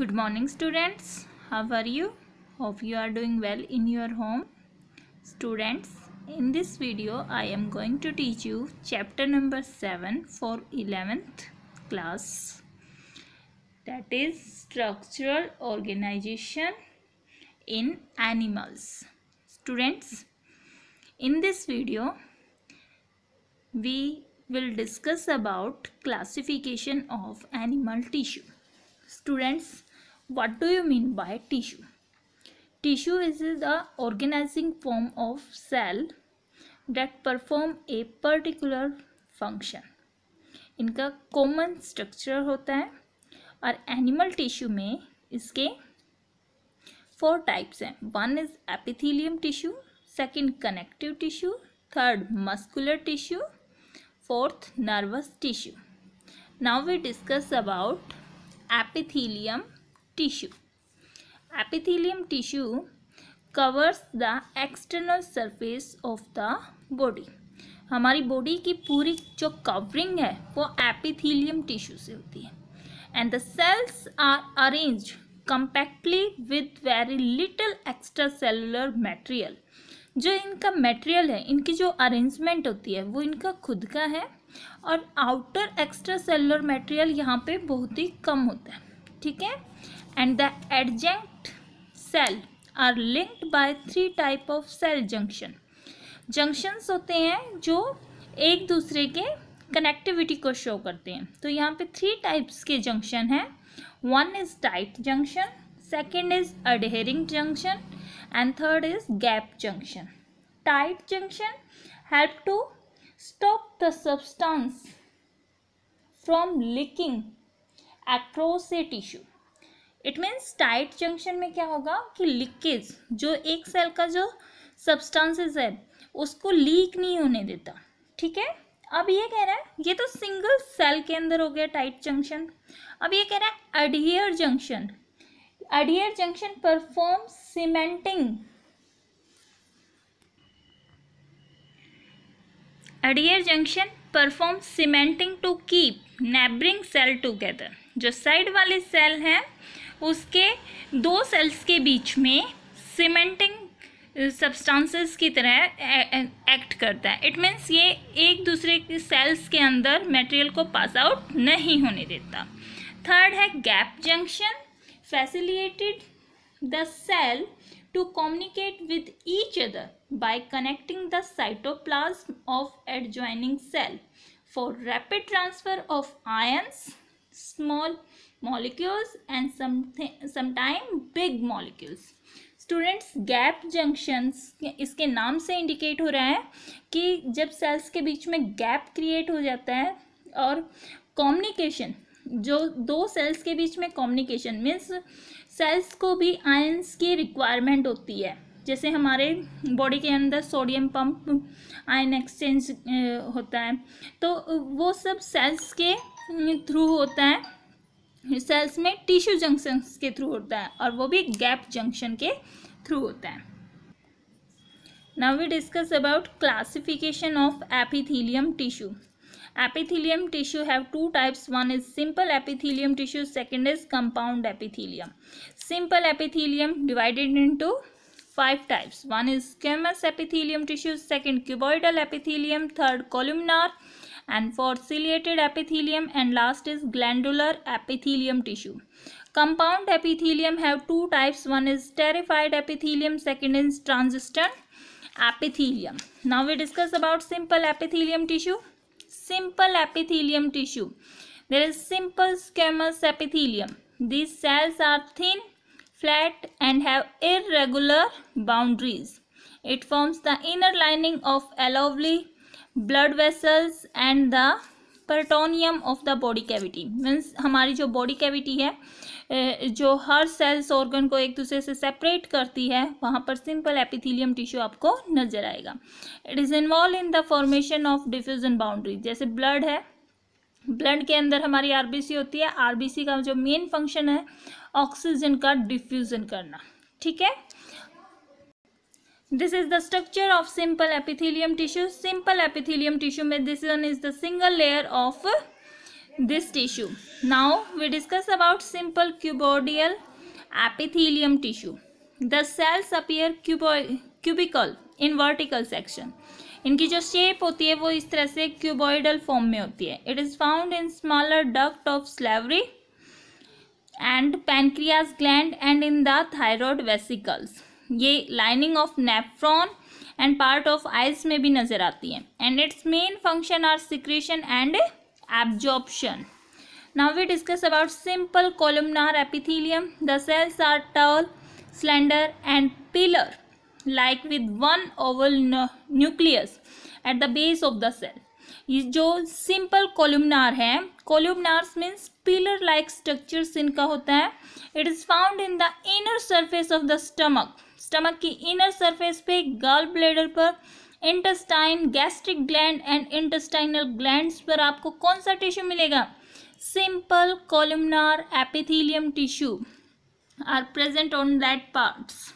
good morning students how are you hope you are doing well in your home students in this video i am going to teach you chapter number 7 for 11th class that is structural organization in animals students in this video we will discuss about classification of animal tissue students students do you mean by tissue tissue is is the organising form of cell that perform a particular function इनका common structure होता है और animal tissue में इसके four types हैं one is epithelium tissue second connective tissue third muscular tissue fourth nervous tissue now we discuss about epithelium tissue. Epithelium tissue covers the external surface of the body. हमारी body की पूरी जो covering है वो epithelium tissue से होती है and the cells are arrange compactly with very little extra cellular material जो इनका मटेरियल है इनकी जो अरेंजमेंट होती है वो इनका खुद का है और आउटर एक्स्ट्रा सेलुलर मटेरियल यहाँ पे बहुत ही कम होता है ठीक है and the adjacent cell are linked by three type of cell junction junctions होते हैं जो एक दूसरे के कनेक्टिविटी को शो करते हैं तो यहाँ पे थ्री टाइप्स के जंक्शन हैं one is tight junction second is adhering junction and third is gap junction tight junction help to stop the substance from leaking across a tissue it means tight junction में क्या होगा कि leakage जो एक cell का जो substances है उसको लीक नहीं होने देता ठीक है अब ये कह रहा है ये तो सिंगल सेल के अंदर हो गया टाइट जंक्शन अब ये कह रहा है adhere junction adhere junction perform cementing adhere junction perform cementing to keep neighbouring cell together जो साइड वाले सेल हैं उसके दो सेल्स के बीच में सीमेंटिंग सब्सटेंसेस की तरह एक्ट करता है इट मीन्स ये एक दूसरे के सेल्स के अंदर मटेरियल को पास आउट नहीं होने देता थर्ड है gap junction facilitated the cell to communicate with each other by connecting the cytoplasm of adjoining cell for rapid transfer of ions, small molecules and sometime big molecules. Students gap junctions इसके नाम से indicate हो रहा है कि जब sales के बीच में गैप क्रिएट हो जाता है और कम्युनिकेशन जो दो सेल्स के बीच में कम्युनिकेशन मीन्स सेल्स को भी आयंस की रिक्वायरमेंट होती है जैसे हमारे बॉडी के अंदर सोडियम पंप आयन एक्सचेंज होता है तो वो सब सेल्स के थ्रू होता है सेल्स में टिश्यू जंक्शन के थ्रू होता है और वो भी गैप जंक्शन के थ्रू होता है now we discuss about classification of epithelium tissue epithelium tissue have two types one is simple epithelium tissue second is compound epithelium simple epithelium divided into five types one is squamous epithelium tissue second cuboidal epithelium third columnar and for ciliated epithelium and last is glandular epithelium tissue compound epithelium have two types one is terrified epithelium second is transistor epithelium now we discuss about simple epithelium tissue simple epithelium tissue. There is simple squamous epithelium. These cells are thin, flat and have irregular boundaries. It forms the inner lining of alveoli, blood vessels and the peritoneum of the body cavity means हमारी जो body cavity है जो हर sales organ को एक दूसरे से separate करती है वहाँ पर सिंपल एपिथीलियम टिश्यू आपको नजर आएगा it is involve in the formation of diffusion boundary जैसे ब्लड है ब्लड के अंदर हमारी आरबीसी होती है आरबीसी का जो मेन फंक्शन है ऑक्सीजन का डिफ्यूज़न करना ठीक है this is the structure of simple epithelium tissue simple epithelium tissue में this one is the single layer of this tissue now we discuss about simple cuboidal epithelium tissue the cells appear क्यूबो cubical in vertical section इनकी जो shape होती है वो इस तरह से क्यूबॉइडल फॉर्म में होती है it is found in smaller duct of salivary and pancreas gland and in the thyroid vesicles ये lining of nephron and part of eyes में भी नजर आती है and its main function are secretion and absorption now we discuss about simple columnar epithelium the cells are tall slender and pillar like with one oval nucleus at the base of the cell ये जो simple columnar है columnars means pillar like structures इनका होता है it is found in the inner surface of the stomach stomach की inner surface पे gall bladder पर intestine gastric gland and intestinal glands पर आपको कौन सा टिश्यू मिलेगा simple columnar epithelium tissue are present on that parts